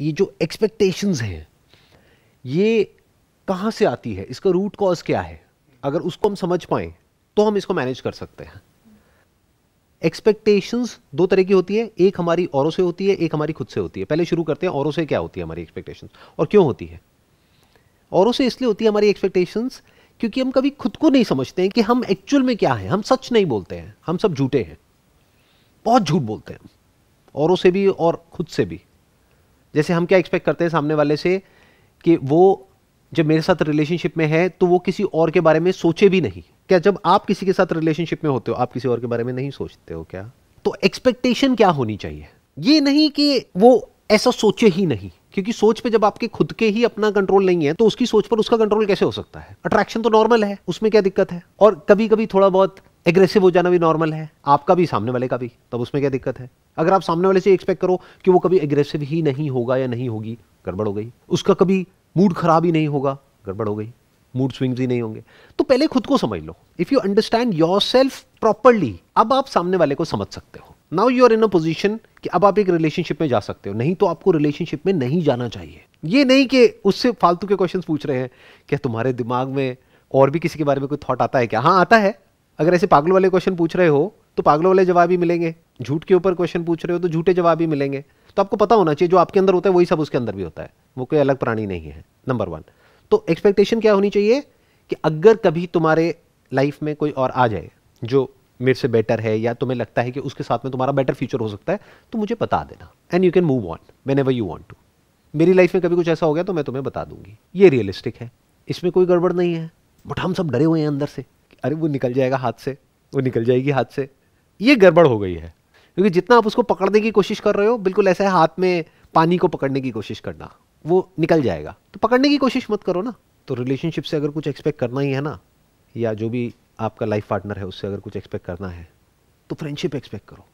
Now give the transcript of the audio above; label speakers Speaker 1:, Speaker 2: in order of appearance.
Speaker 1: ये जो एक्सपेक्टेशंस हैं ये कहाँ से आती है इसका रूट कॉज क्या है अगर उसको हम समझ पाए तो हम इसको मैनेज कर सकते हैं एक्सपेक्टेशंस दो तरह की होती है एक हमारी औरों से होती है एक हमारी खुद से होती है पहले शुरू करते हैं औरों से क्या होती है हमारी एक्सपेक्टेशंस और क्यों होती है औरों से इसलिए होती है हमारी एक्सपेक्टेशंस क्योंकि हम कभी खुद को नहीं समझते हैं कि हम एक्चुअल में क्या हैं हम सच नहीं बोलते हैं हम सब झूठे हैं बहुत झूठ बोलते हैं औरों से भी और खुद से भी जैसे हम क्या एक्सपेक्ट करते हैं सामने वाले से कि वो जब मेरे साथ रिलेशनशिप में है तो वो किसी और के बारे में सोचे भी नहीं क्या जब आप किसी के साथ रिलेशनशिप में होते हो आप किसी और के बारे में नहीं सोचते हो क्या तो एक्सपेक्टेशन क्या होनी चाहिए ये नहीं कि वो ऐसा सोचे ही नहीं क्योंकि सोच पे जब आपके खुद के ही अपना कंट्रोल नहीं है तो उसकी सोच पर उसका कंट्रोल कैसे हो सकता है अट्रैक्शन तो नॉर्मल है उसमें क्या दिक्कत है और कभी कभी थोड़ा बहुत एग्रेसिव हो जाना भी नॉर्मल है आपका भी सामने वाले का भी तब उसमें क्या दिक्कत है अगर आप सामने वाले से एक्सपेक्ट करो कि वो कभी एग्रेसिव ही नहीं होगा या नहीं होगी गड़बड़ हो गई उसका कभी मूड खराब ही नहीं होगा गड़बड़ हो गई मूड स्विंग्स ही नहीं होंगे तो पहले खुद को समझ लो if you understand yourself properly अब आप सामने वाले को समझ सकते हो now you are in a position कि अब आप एक रिलेशनशिप में जा सकते हो नहीं तो आपको रिलेशनशिप में नहीं जाना चाहिए ये नहीं कि उससे फालतू के क्वेश्चन पूछ रहे हैं क्या तुम्हारे दिमाग में और भी किसी के बारे में कोई थॉट आता है क्या हाँ आता है अगर ऐसे पागलों वाले क्वेश्चन पूछ रहे हो तो पागलों वाले जवाब ही मिलेंगे झूठ के ऊपर क्वेश्चन पूछ रहे हो तो झूठे जवाब ही मिलेंगे तो आपको पता होना चाहिए जो आपके अंदर होता है वही सब उसके अंदर भी होता है वो कोई अलग प्राणी नहीं है नंबर वन तो एक्सपेक्टेशन क्या होनी चाहिए कि अगर कभी तुम्हारे लाइफ में कोई और आ जाए जो मेरे से बेटर है या तुम्हें लगता है कि उसके साथ में तुम्हारा बेटर फ्यूचर हो सकता है तो मुझे बता देना and you can move on whenever you want to मेरी लाइफ में कभी कुछ ऐसा हो गया तो मैं तुम्हें बता दूंगी ये रियलिस्टिक है इसमें कोई गड़बड़ नहीं है बट हम सब डरे हुए हैं अंदर से अरे वो निकल जाएगा हाथ से वो निकल जाएगी हाथ से ये गड़बड़ हो गई है क्योंकि जितना आप उसको पकड़ने की कोशिश कर रहे हो बिल्कुल ऐसा है हाथ में पानी को पकड़ने की कोशिश करना वो निकल जाएगा तो पकड़ने की कोशिश मत करो ना तो रिलेशनशिप से अगर कुछ एक्सपेक्ट करना ही है ना या जो भी आपका लाइफ पार्टनर है उससे अगर कुछ एक्सपेक्ट करना है तो फ्रेंडशिप एक्सपेक्ट करो